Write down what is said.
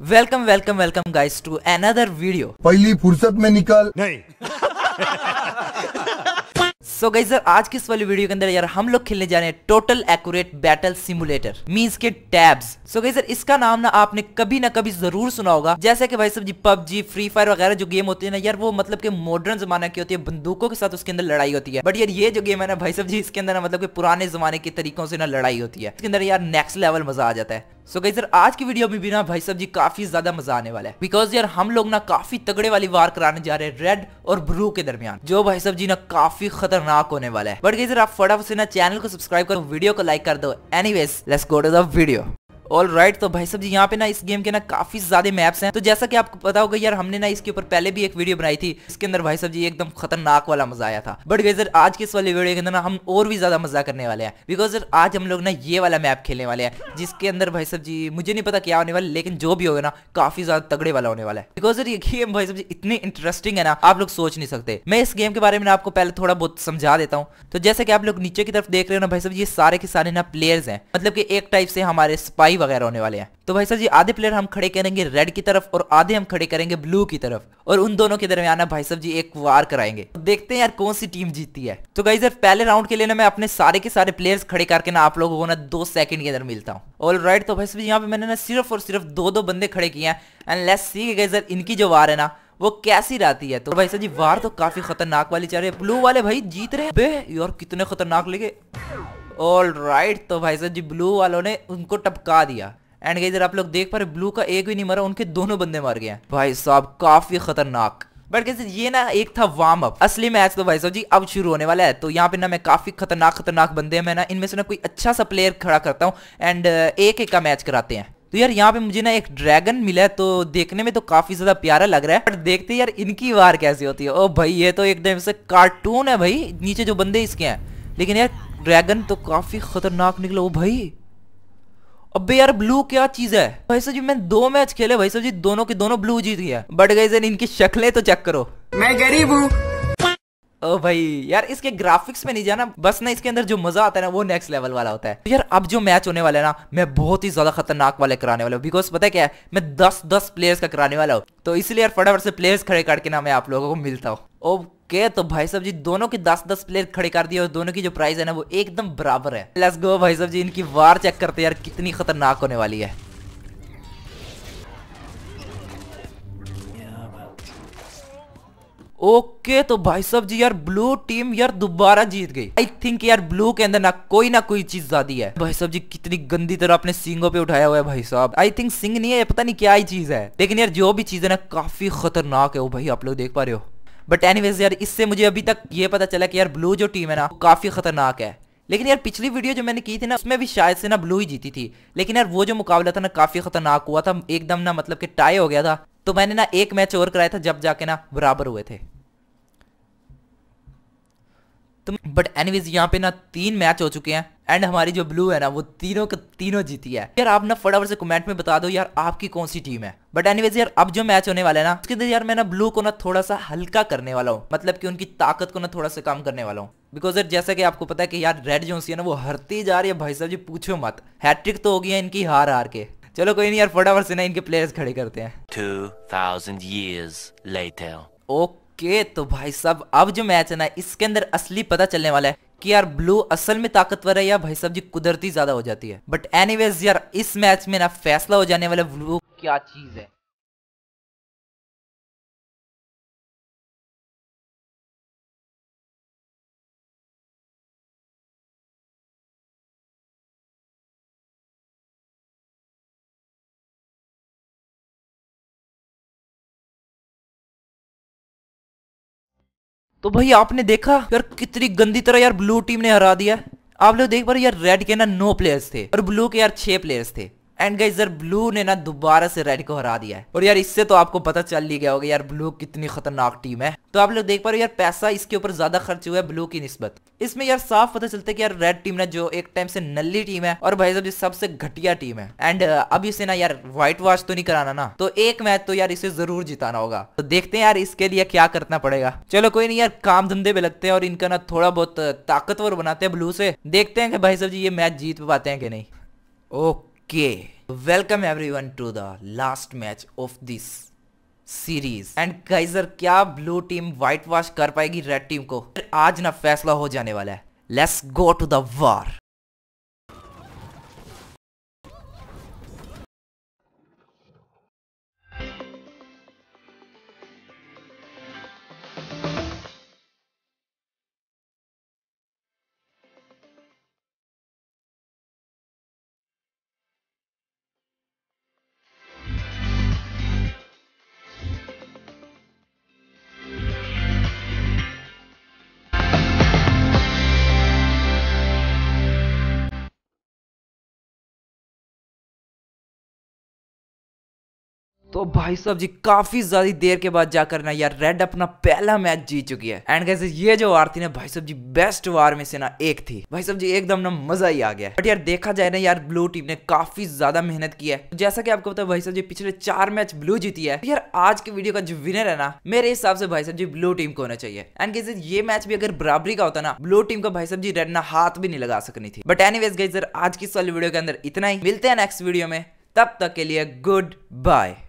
welcome welcome welcome guys to another video पहली फुर्सत में निकल नहीं सो गई सर आज की इस वाली वीडियो के अंदर यार हम लोग खेलने जा रहे हैं total accurate battle simulator means के टैब्स सो गई सर इसका नाम ना आपने कभी ना कभी जरूर सुना होगा जैसे कि भाई सब जी पबजी फ्री फायर वगैरह जो गेम होती है ना यार वो मतलब के मॉडर्न जमाने की होती है बंदूकों के साथ उसके अंदर लड़ाई होती है बट यार ये जो गेम है ना भाई सब जी इसके अंदर ना मतलब के पुराने जमाने के तरीकों से ना लड़ाई होती है इसके अंदर यार नेक्स्ट लेवल मजा आ जाता है सो गई सर आज की वीडियो में भी ना भाई सब जी काफी ज्यादा मजा आने वाला है बिकॉज यार हम लोग ना काफी तगड़े वाली वार कराने जा रहे हैं रेड और ब्लू के दरमियान जो भाई साहब जी ना काफी खतरनाक होने वाला है बट गई सर आप फटाफट से ना चैनल को सब्सक्राइब करो वीडियो को लाइक कर दो anyways let's go to video all right तो भाई साहब जी यहाँ पे ना इस गेम के ना काफी ज्यादा मैप्स हैं तो जैसा कि आपको पता होगा यार हमने ना इसके ऊपर पहले भी एक वीडियो बनाई थी इसके अंदर भाई साहब जी एकदम खतरनाक वाला मजा आया था बट वेजर आज के इस वाले वीडियो के अंदर ना हम और भी ज्यादा मजा करने वाले हैं बिकॉज आज हम लोग ना ये वाला मैप खेलने वाले हैं जिसके अंदर भाई साहब जी मुझे नहीं पता क्या होने वाला लेकिन जो भी होगा ना काफी ज्यादा तगड़े वाला होने वाला है बिकॉज ये गेम भाई साहब जी इतनी इंटरेस्टिंग है ना आप लोग सोच नहीं सकते मैं इस गेम के बारे में आपको पहले थोड़ा बहुत समझा देता हूँ तो जैसे कि आप लोग नीचे की तरफ देख रहे हो ना भाई साहब ये सारे के सारे ना प्लेयर्स हैं मतलब कि एक टाइप से हमारे स्पाई लड़ाई वगैरह होने वाले हैं तो भाई साहब जी आधे प्लेयर हम खड़े करेंगे रेड की तरफ और आधे हम खड़े करेंगे ब्लू की तरफ और उन दोनों के दरमियान भाई साहब जी एक वार कराएंगे तो देखते हैं यार कौन सी टीम जीतती है तो भाई यार पहले राउंड के लिए ना मैं अपने सारे के सारे प्लेयर्स खड़े करके ना आप लोगों को ना दो सेकंड के अंदर मिलता हूँ ऑल राइट तो भाई साहब यहाँ पे मैंने ना सिर्फ और सिर्फ दो दो बंदे खड़े किए हैं एंड लेस सी गई सर इनकी जो वार है ना वो कैसी रहती है तो भाई साहब जी वार तो काफी खतरनाक वाली चल रही है ब्लू वाले भाई जीत रहे हैं बे यार कितने खतरनाक लगे ऑल राइट तो भाई साहब जी ब्लू वालों ने उनको टपका दिया एंड गई आप लोग देख पा रहे ब्लू का एक भी नहीं मरा उनके दोनों बंदे मर गए भाई साहब काफी खतरनाक बट कैसे ये ना एक था वार्म अप असली मैच तो भाई साहब जी अब शुरू होने वाला है तो यहाँ पे ना मैं काफी खतरनाक खतरनाक बंदे हैं मैं ना इनमें से ना कोई अच्छा सा प्लेयर खड़ा करता हूँ एंड uh, एक एक का मैच कराते हैं तो यार यहाँ पे मुझे ना एक ड्रैगन मिला है तो देखने में तो काफी ज्यादा प्यारा लग रहा है बट देखते यार इनकी वार कैसी होती है ओ भाई ये तो एकदम से कार्टून है भाई नीचे जो बंदे इसके हैं लेकिन यार ड्रैगन तो काफी खतरनाक निकला वो भाई अबे यार ब्लू क्या चीज है भाई साहब जी मैंने दो मैच खेले भाई साहब जी दोनों के दोनों ब्लू जीत गया बट गई सर इनकी शक्लें तो चेक करो मैं गरीब हूँ ओ भाई यार इसके ग्राफिक्स में नहीं जाना बस ना इसके अंदर जो मजा आता है ना वो नेक्स्ट लेवल वाला होता है तो यार अब जो मैच होने वाला है ना मैं बहुत ही ज्यादा खतरनाक वाले कराने वाला हूँ बिकॉज पता है क्या है मैं दस दस प्लेयर्स का कराने वाला हूँ तो इसलिए यार फटाफट से प्लेयर्स खड़े करके ना मैं आप लोगों को मिलता हूँ ओके तो भाई साहब जी दोनों के दस दस प्लेयर खड़े कर दिए और दोनों की जो प्राइस है ना वो एकदम बराबर है लेट्स गो भाई साहब जी इनकी वार चेक करते यार कितनी खतरनाक होने वाली है ओके okay, तो भाई साहब जी यार ब्लू टीम यार दोबारा जीत गई आई थिंक यार ब्लू के अंदर ना कोई ना कोई चीज ज्यादा है भाई साहब जी कितनी गंदी तरह अपने सिंगों पे उठाया हुआ है भाई साहब आई थिंक सिंग नहीं है पता नहीं क्या ही चीज है लेकिन यार जो भी चीज है ना काफी खतरनाक है वो भाई आप लोग देख पा रहे हो बट एनीवेज यार इससे मुझे अभी तक ये पता चला कि यार ब्लू जो टीम है ना काफी खतरनाक है लेकिन यार पिछली वीडियो जो मैंने की थी ना उसमें भी शायद से ना ब्लू ही जीती थी लेकिन यार वो जो मुकाबला था ना काफी खतरनाक हुआ था एकदम ना मतलब कि टाई हो गया था तो मैंने ना एक मैच और कराया था जब जाके ना बराबर हुए थे तो बट एनीवेज यहाँ पे ना तीन मैच हो चुके हैं एंड हमारी जो ब्लू है ना वो तीनों के तीनों जीती है यार आप ना फटाफट से कमेंट में बता दो यार आपकी कौन सी टीम है बट एनीवेज यार अब जो मैच होने वाला है ना उसके अंदर यार मैं ना ब्लू को ना थोड़ा सा हल्का करने वाला हूँ मतलब कि उनकी ताकत को ना थोड़ा सा कम करने वाला हूँ बिकॉज यार जैसा कि आपको पता है कि यार रेड जो है ना वो हरती जा रही है भाई साहब जी पूछो मत हैट्रिक तो हो गई है इनकी हार हार के चलो कोई नहीं यार फटाफट से ना इनके प्लेयर्स खड़े करते हैं ओके तो भाई साहब अब जो मैच है ना इसके अंदर असली पता चलने वाला है कि यार ब्लू असल में ताकतवर है या भाई साहब जी कुदरती ज्यादा हो जाती है बट एनीवेज यार इस मैच में ना फैसला हो जाने वाला ब्लू क्या चीज है तो भाई आपने देखा यार कितनी गंदी तरह यार ब्लू टीम ने हरा दिया आप लोग देख पा रहे यार रेड के ना नौ प्लेयर्स थे और ब्लू के यार छह प्लेयर्स थे एंड गाइज यार ब्लू ने ना दोबारा से रेड को हरा दिया है और यार इससे तो आपको पता चल ही गया होगा यार ब्लू कितनी खतरनाक टीम है तो आप लोग देख पा रहे हो यार पैसा इसके ऊपर ज्यादा खर्च हुआ है ब्लू की निस्बत इसमें यार साफ पता चलता है कि यार रेड टीम ने जो एक टाइम से नल्ली टीम है और भाई साहब सबसे घटिया टीम है एंड अभी इसे ना यार व्हाइट वॉश तो नहीं कराना ना तो एक मैच तो यार इसे जरूर जिताना होगा तो देखते हैं यार इसके लिए क्या करना पड़ेगा चलो कोई नहीं यार काम धंधे पे लगते हैं और इनका ना थोड़ा बहुत ताकतवर बनाते हैं ब्लू से देखते हैं कि भाई साहब जी ये मैच जीत पाते हैं कि नहीं okay welcome everyone to the last match of this series and guys क्या ब्लू टीम व्हाइट वॉश कर पाएगी रेड टीम को आज ना फैसला हो जाने वाला है let's go to the war तो भाई साहब जी काफी ज्यादा देर के बाद जाकर ना यार रेड अपना पहला मैच जीत चुकी है एंड कैसे ये जो वार थी ना भाई साहब जी बेस्ट वार में से ना एक थी भाई साहब जी एकदम ना मजा ही आ गया बट यार देखा जाए ना यार ब्लू टीम ने काफी ज्यादा मेहनत की है तो जैसा की आपको पता भाई साहब जी पिछले चार मैच ब्लू जीती है तो यार आज की वीडियो का जो विनर है ना मेरे हिसाब से भाई साहब जी ब्लू टीम को होना चाहिए एंड कैसे ये मैच भी अगर बराबरी का होता ना ब्लू टीम का भाई साहब जी रेड ना हाथ भी नहीं लगा सकनी थी बट एनी वेज सर आज की वीडियो के अंदर इतना ही मिलते हैं नेक्स्ट वीडियो में तब तक के लिए गुड बाय